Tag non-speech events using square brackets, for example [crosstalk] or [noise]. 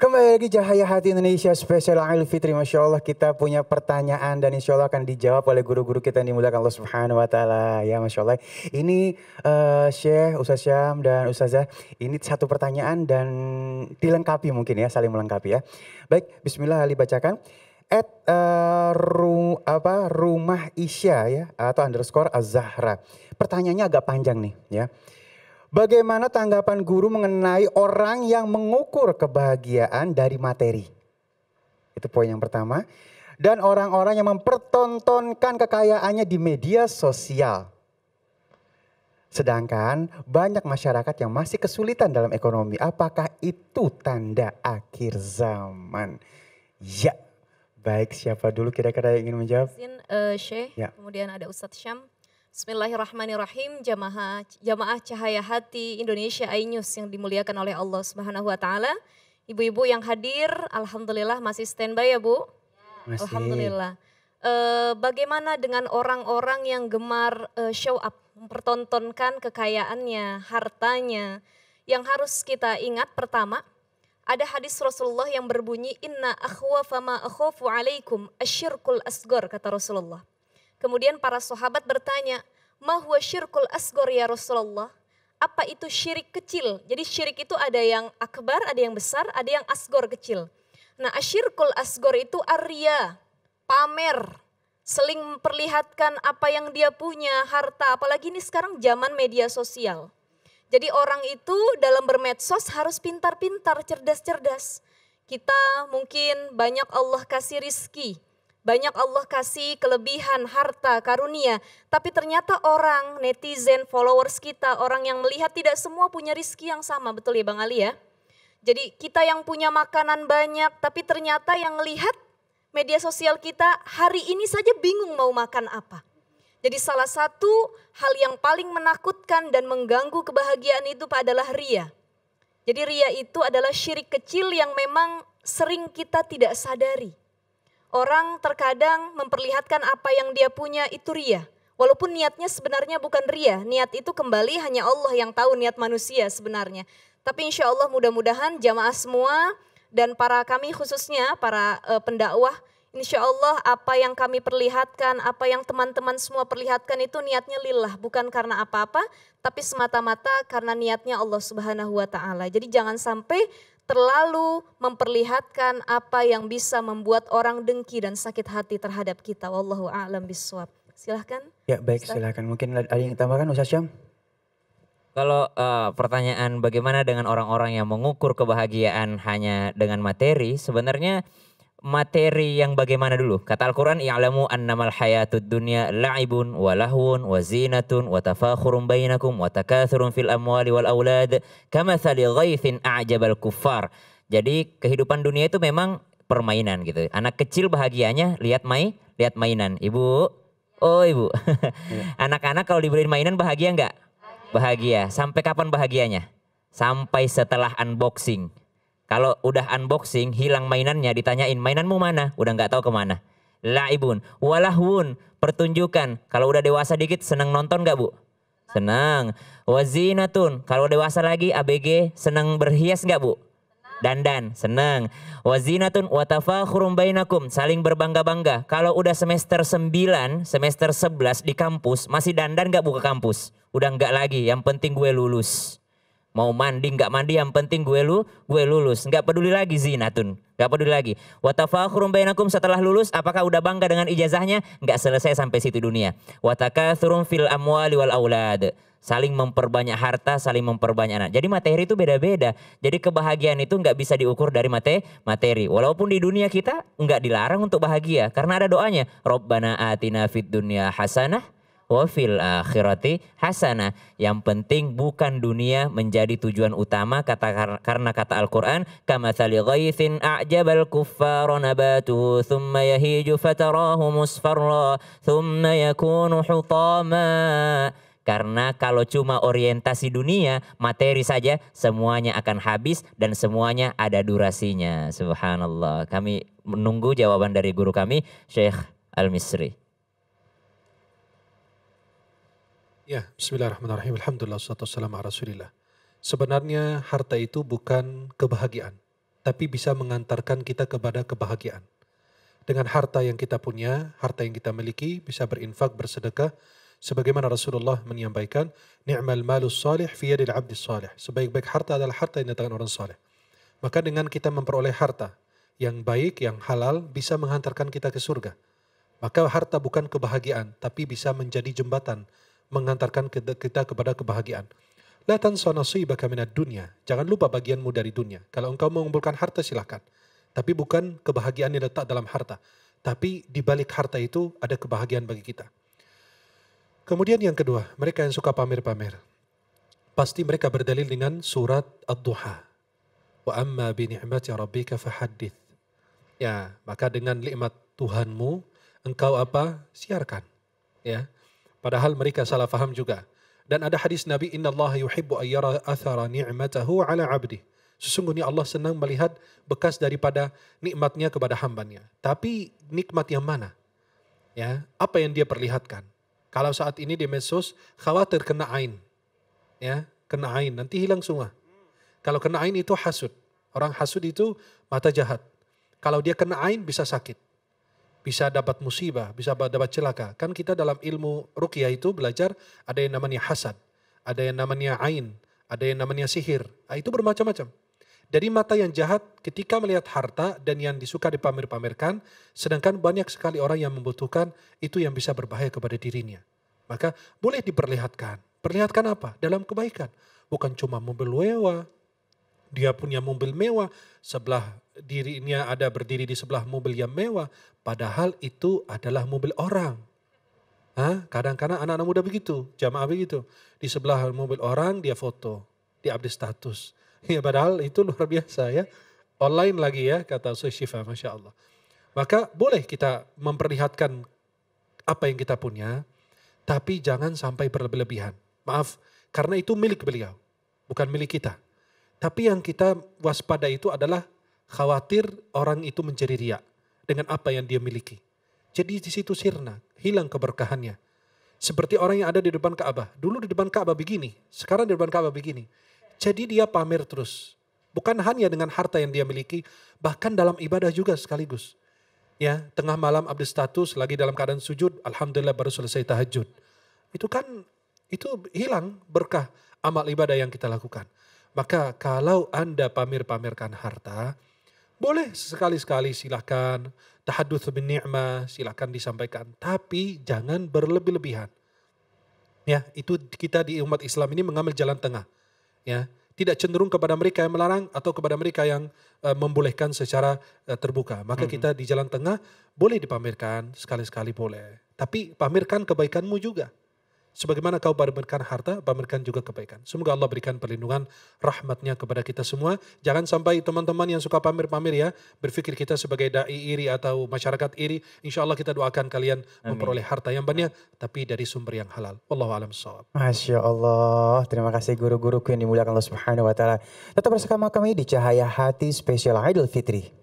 Kembali lagi Cahaya Hati Indonesia Spesial Idul Fitri. Masya Allah kita punya pertanyaan dan insya Allah akan dijawab oleh guru-guru kita yang dimulakan Allah Subhanahu Wa Taala. Ya Masya Allah. Ini uh, Syekh, Ustaz Syam dan Ustazah. Ini satu pertanyaan dan dilengkapi mungkin ya, saling melengkapi ya. Baik, Bismillah Ali bacakan. At uh, ru, apa, rumah Isya ya atau underscore Az-Zahra. Pertanyaannya agak panjang nih ya. Bagaimana tanggapan guru mengenai orang yang mengukur kebahagiaan dari materi? Itu poin yang pertama. Dan orang-orang yang mempertontonkan kekayaannya di media sosial. Sedangkan banyak masyarakat yang masih kesulitan dalam ekonomi. Apakah itu tanda akhir zaman? Ya, baik siapa dulu kira-kira yang ingin menjawab? Izin uh, Sheikh, ya. kemudian ada Ustadz Syam. Bismillahirrahmanirrahim. Jamaah Jamaah Cahaya Hati Indonesia Ainyus yang dimuliakan oleh Allah Subhanahu wa taala. Ibu-ibu yang hadir, alhamdulillah masih standby ya, Bu? Masih. Alhamdulillah. Uh, bagaimana dengan orang-orang yang gemar uh, show up, mempertontonkan kekayaannya, hartanya? Yang harus kita ingat pertama, ada hadis Rasulullah yang berbunyi inna akhwafa ma akhafu alaikum asyirkul asgor kata Rasulullah. Kemudian para sahabat bertanya, "Mahwa syirkul asgor ya Rasulullah?" Apa itu syirik kecil? Jadi syirik itu ada yang akbar, ada yang besar, ada yang asgor kecil. Nah, asyirkul asgor itu arya, pamer, seling memperlihatkan apa yang dia punya, harta, apalagi ini sekarang zaman media sosial. Jadi orang itu dalam bermedsos harus pintar-pintar, cerdas-cerdas. Kita mungkin banyak Allah kasih rizki, banyak Allah kasih kelebihan, harta, karunia. Tapi ternyata orang, netizen, followers kita, orang yang melihat tidak semua punya rizki yang sama. Betul ya Bang Ali ya? Jadi kita yang punya makanan banyak, tapi ternyata yang lihat media sosial kita hari ini saja bingung mau makan apa. Jadi salah satu hal yang paling menakutkan dan mengganggu kebahagiaan itu adalah ria. Jadi ria itu adalah syirik kecil yang memang sering kita tidak sadari orang terkadang memperlihatkan apa yang dia punya itu ria. Walaupun niatnya sebenarnya bukan ria, niat itu kembali hanya Allah yang tahu niat manusia sebenarnya. Tapi insya Allah mudah-mudahan jamaah semua dan para kami khususnya para eh, pendakwah, insya Allah apa yang kami perlihatkan, apa yang teman-teman semua perlihatkan itu niatnya lillah, bukan karena apa-apa, tapi semata-mata karena niatnya Allah Subhanahu wa taala. Jadi jangan sampai terlalu memperlihatkan apa yang bisa membuat orang dengki dan sakit hati terhadap kita. Wallahu a'lam biswab. Silahkan. Ya baik Ustaz. silahkan. Mungkin ada yang ditambahkan Ustaz Syam? Kalau uh, pertanyaan bagaimana dengan orang-orang yang mengukur kebahagiaan hanya dengan materi, sebenarnya materi yang bagaimana dulu? Kata Al-Quran, I'alamu annamal hayatud dunya la'ibun wa lahun wa zinatun wa tafakhurun bainakum wa takathurun fil amwali wal awlad kamathali ghaithin a'jabal kuffar. Jadi kehidupan dunia itu memang permainan gitu. Anak kecil bahagianya lihat main, lihat mainan. Ibu, oh ibu. Iya. [laughs] Anak-anak kalau diberi mainan bahagia nggak? Bahagia. Sampai kapan bahagianya? Sampai setelah unboxing. Kalau udah unboxing, hilang mainannya, ditanyain mainanmu mana? Udah nggak tahu kemana. Laibun, walahun, pertunjukan. Kalau udah dewasa dikit, seneng nonton nggak bu? Senang. Wazinatun, kalau dewasa lagi ABG, seneng berhias nggak bu? dandan, seneng. Wazinatun watafakhurun bainakum, saling berbangga-bangga. Kalau udah semester sembilan semester sebelas di kampus, masih dandan gak buka kampus? Udah enggak lagi, yang penting gue lulus. Mau mandi nggak mandi yang penting gue lu gue lulus. Nggak peduli lagi tun. Nggak peduli lagi. Watafakhrum bainakum setelah lulus apakah udah bangga dengan ijazahnya? Nggak selesai sampai situ dunia. Watakatsurum fil amwali wal aulad. Saling memperbanyak harta, saling memperbanyak anak. Jadi materi itu beda-beda. Jadi kebahagiaan itu nggak bisa diukur dari materi. Walaupun di dunia kita nggak dilarang untuk bahagia karena ada doanya. Robbana atina fid dunya hasanah Wafil akhirati hasanah. Yang penting bukan dunia menjadi tujuan utama kata karena kata Al-Qur'an kamatsali ghaithin a'jabal Kuffar nabatu thumma yahiju fatarahu musfarra thumma yakunu hutama karena kalau cuma orientasi dunia, materi saja semuanya akan habis dan semuanya ada durasinya. Subhanallah. Kami menunggu jawaban dari guru kami Syekh Al-Misri. Ya, bismillahirrahmanirrahim. Alhamdulillah, wassalamu rasulillah. Sebenarnya harta itu bukan kebahagiaan, tapi bisa mengantarkan kita kepada kebahagiaan. Dengan harta yang kita punya, harta yang kita miliki, bisa berinfak, bersedekah, sebagaimana Rasulullah menyampaikan ni'mal malus salih fi yadil abdi salih sebaik-baik harta adalah harta yang datangkan orang saleh maka dengan kita memperoleh harta yang baik yang halal bisa menghantarkan kita ke surga maka harta bukan kebahagiaan tapi bisa menjadi jembatan mengantarkan kita kepada kebahagiaan. La tansa nasibaka minad dunia. Jangan lupa bagianmu dari dunia. Kalau engkau mengumpulkan harta silahkan. Tapi bukan kebahagiaan yang letak dalam harta. Tapi di balik harta itu ada kebahagiaan bagi kita. Kemudian yang kedua, mereka yang suka pamer-pamer. Pasti mereka berdalil dengan surat Ad-Duha. Wa amma bi ni'mati rabbika fahaddith. Ya, maka dengan nikmat Tuhanmu, engkau apa? Siarkan. Ya, Padahal mereka salah faham juga. Dan ada hadis Nabi, Inna Allah yuhibbu ayyara athara ni'matahu ala abdi. Sesungguhnya Allah senang melihat bekas daripada nikmatnya kepada hambanya. Tapi nikmat yang mana? Ya, apa yang dia perlihatkan? Kalau saat ini di Mesos khawatir kena ain. Ya, kena ain nanti hilang semua. Kalau kena ain itu hasud. Orang hasud itu mata jahat. Kalau dia kena ain bisa sakit bisa dapat musibah, bisa dapat celaka. Kan kita dalam ilmu ruqyah itu belajar ada yang namanya hasad, ada yang namanya ain, ada yang namanya sihir. Nah, itu bermacam-macam. Dari mata yang jahat ketika melihat harta dan yang disuka dipamer-pamerkan, sedangkan banyak sekali orang yang membutuhkan itu yang bisa berbahaya kepada dirinya. Maka boleh diperlihatkan. Perlihatkan apa? Dalam kebaikan. Bukan cuma mobil mewah, dia punya mobil mewah, sebelah dirinya ada berdiri di sebelah mobil yang mewah, padahal itu adalah mobil orang. Kadang-kadang anak-anak muda begitu, jamaah begitu. Di sebelah mobil orang dia foto, di update status. [laughs] Ya padahal itu luar biasa ya. Online lagi ya kata Ustaz Syifa, Masya Allah. Maka boleh kita memperlihatkan apa yang kita punya, tapi jangan sampai berlebihan. Maaf, karena itu milik beliau, bukan milik kita. Tapi yang kita waspada itu adalah khawatir orang itu menjadi riak dengan apa yang dia miliki. Jadi di situ sirna, hilang keberkahannya. Seperti orang yang ada di depan Ka'bah. Dulu di depan Ka'bah begini, sekarang di depan Ka'bah begini. Jadi dia pamer terus. Bukan hanya dengan harta yang dia miliki, bahkan dalam ibadah juga sekaligus. Ya, tengah malam abdi status, lagi dalam keadaan sujud, Alhamdulillah baru selesai tahajud. Itu kan, itu hilang berkah amal ibadah yang kita lakukan. Maka kalau Anda pamer-pamerkan harta, boleh sekali-sekali silahkan. Tahadud bin ni'mah silahkan disampaikan. Tapi jangan berlebih-lebihan. Ya, itu kita di umat Islam ini mengambil jalan tengah. Ya, tidak cenderung kepada mereka yang melarang atau kepada mereka yang uh, membolehkan secara uh, terbuka. Maka hmm. kita di jalan tengah boleh dipamerkan sekali-sekali boleh. Tapi pamerkan kebaikanmu juga. Sebagaimana kau pamerkan harta, pamerkan juga kebaikan. Semoga Allah berikan perlindungan rahmatnya kepada kita semua. Jangan sampai teman-teman yang suka pamer-pamer ya, berpikir kita sebagai da'i iri atau masyarakat iri. Insya Allah kita doakan kalian Amin. memperoleh harta yang banyak, tapi dari sumber yang halal. Wallahu alam sawab. Masya Allah. Terima kasih guru-guruku yang dimuliakan Allah Subhanahu wa taala. Tetap bersama kami di Cahaya Hati spesial Idul Fitri.